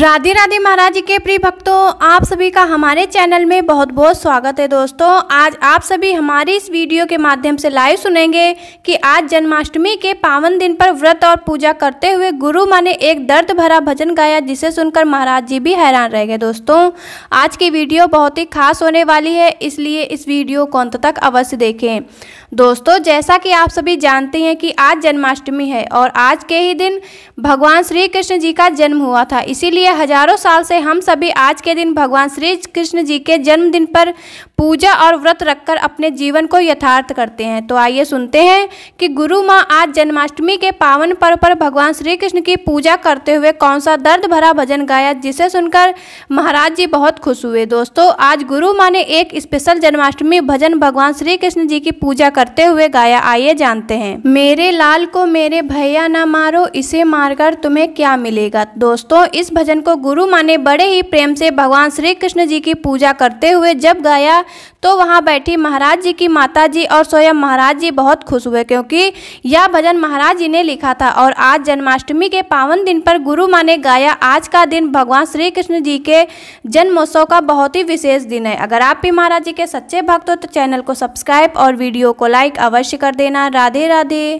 राधे राधे महाराज के प्रिय भक्तों आप सभी का हमारे चैनल में बहुत बहुत स्वागत है दोस्तों आज आप सभी हमारी इस वीडियो के माध्यम से लाइव सुनेंगे कि आज जन्माष्टमी के पावन दिन पर व्रत और पूजा करते हुए गुरु माँ ने एक दर्द भरा भजन गाया जिसे सुनकर महाराज जी भी हैरान रह गए दोस्तों आज की वीडियो बहुत ही खास होने वाली है इसलिए इस वीडियो को अंत तक अवश्य देखें दोस्तों जैसा कि आप सभी जानते हैं कि आज जन्माष्टमी है और आज के ही दिन भगवान श्री कृष्ण जी का जन्म हुआ था इसीलिए लिए हजारों साल से हम सभी आज के दिन भगवान श्री कृष्ण जी के जन्मदिन पर पूजा और व्रत रखकर अपने जीवन को यथार्थ करते हैं तो आइए सुनते हैं कि गुरु माँ आज जन्माष्टमी के पावन पर्व पर भगवान श्री कृष्ण की पूजा करते हुए कौन सा दर्द भरा भजन गाया जिसे सुनकर महाराज जी बहुत खुश हुए दोस्तों आज गुरु माँ ने एक स्पेशल जन्माष्टमी भजन भगवान श्री कृष्ण जी की पूजा करते हुए गाया आइए जानते हैं मेरे लाल को मेरे भैया ना मारो इसे मारकर तुम्हें क्या मिलेगा दोस्तों इस भजन कृष्ण को गुरु माने बड़े ही प्रेम से भगवान श्री कृष्ण जी की पूजा करते हुए जब गया तो वहाँ बैठी महाराज जी की माता जी और स्वयं महाराज जी बहुत खुश हुए क्योंकि यह भजन महाराज जी ने लिखा था और आज जन्माष्टमी के पावन दिन पर गुरु माने गाया आज का दिन भगवान श्री कृष्ण जी के जन्मोत्सव का बहुत ही विशेष दिन है अगर आप भी महाराज जी के सच्चे भक्त हो तो चैनल को सब्सक्राइब और वीडियो को लाइक अवश्य कर देना राधे राधे